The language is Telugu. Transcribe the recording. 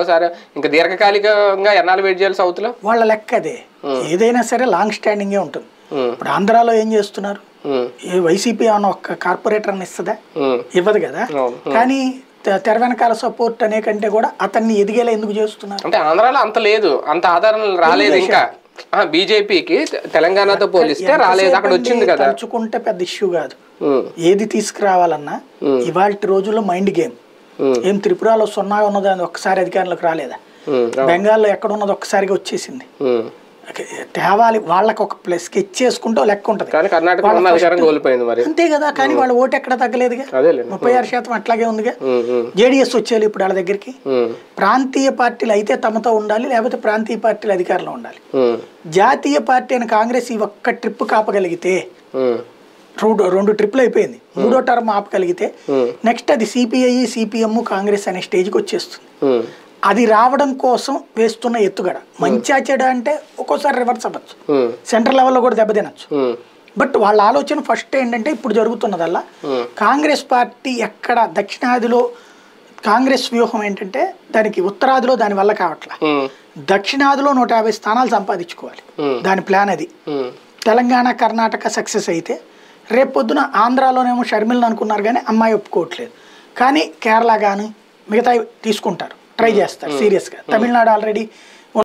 ఒకసారి ఇంకా దీర్ఘకాలికంగా ఎన్నాళ్ళు వెయిట్ చేయాల్సి అవుతులో వాళ్ళ లెక్క అదే ఏదైనా సరే లాంగ్ స్టాండింగ్ ఉంటుంది ఇప్పుడు ఆంధ్రాలో ఏం చేస్తున్నారు ఏ వైసీపీ అన్న ఒక కార్పొరేటర్ అని ఇస్తుందా ఇవ్వదు కదా కానీ తెర వెనకాల సపోర్ట్ అనే కంటే కూడా అతన్ని ఎదిగేలా ఎందుకు చేస్తున్నారు అంటే ఆంధ్రాలో అంత లేదు అంత ఆధారం రాలేదు ఇంకా బీజేపీకి తెలంగాణతో పోలిస్తే రాలేదు అక్కడ వచ్చింది కదా తలుచుకుంటే పెద్ద ఇష్యూ కాదు ఏది తీసుకురావాలన్నా ఇవాళ రోజుల్లో మైండ్ గేమ్ Hmm. ఏం త్రిపురలో సున్నా ఉన్నది అని ఒక్కసారి అధికారులకు రాలేదా hmm, బెంగాల్లో ఎక్కడ ఉన్నది ఒక్కసారిగా వచ్చేసింది hmm. తేవాలి వాళ్ళకి ఒక ప్లస్ స్కెచ్ చేసుకుంటూ లెక్క ఉంటుంది అంతే కదా కానీ వాళ్ళ ఓటు ఎక్కడ తగ్గలేదుగా ముప్పై ఆరు శాతం అట్లాగే ఉందిగా జేడీఎస్ వచ్చేది ఇప్పుడు వాళ్ళ దగ్గరికి ప్రాంతీయ పార్టీలు అయితే తమతో ఉండాలి లేకపోతే ప్రాంతీయ పార్టీలు అధికారంలో ఉండాలి జాతీయ పార్టీ అయిన కాంగ్రెస్ ఈ ఒక్క ట్రిప్ కాపగలిగితే రెండు రెండు ట్రిప్లు అయిపోయింది మూడో టర్మ్ ఆపగలిగితే నెక్స్ట్ అది సిపిఐ సిపిఎం కాంగ్రెస్ అనే స్టేజ్కి వచ్చేస్తుంది అది రావడం కోసం వేస్తున్న ఎత్తుగడ మంచి చెడ అంటే ఒక్కోసారి రివర్స్ అవ్వచ్చు సెంట్రల్ లెవెల్లో కూడా దెబ్బతినచ్చు బట్ వాళ్ళ ఆలోచన ఫస్ట్ ఏంటంటే ఇప్పుడు జరుగుతున్నదల్లా కాంగ్రెస్ పార్టీ ఎక్కడ దక్షిణాదిలో కాంగ్రెస్ వ్యూహం ఏంటంటే దానికి ఉత్తరాదిలో దాని వల్ల కావట్లా దక్షిణాదిలో నూట యాభై స్థానాలు సంపాదించుకోవాలి దాని ప్లాన్ అది తెలంగాణ కర్ణాటక సక్సెస్ అయితే రేపొద్దున ఆంధ్రాలోనేమో షర్మిలను అనుకున్నారు కానీ అమ్మాయి ఒప్పుకోవట్లేదు కానీ కేరళ కానీ మిగతా తీసుకుంటారు ట్రై చేస్తారు సీరియస్గా తమిళనాడు ఆల్రెడీ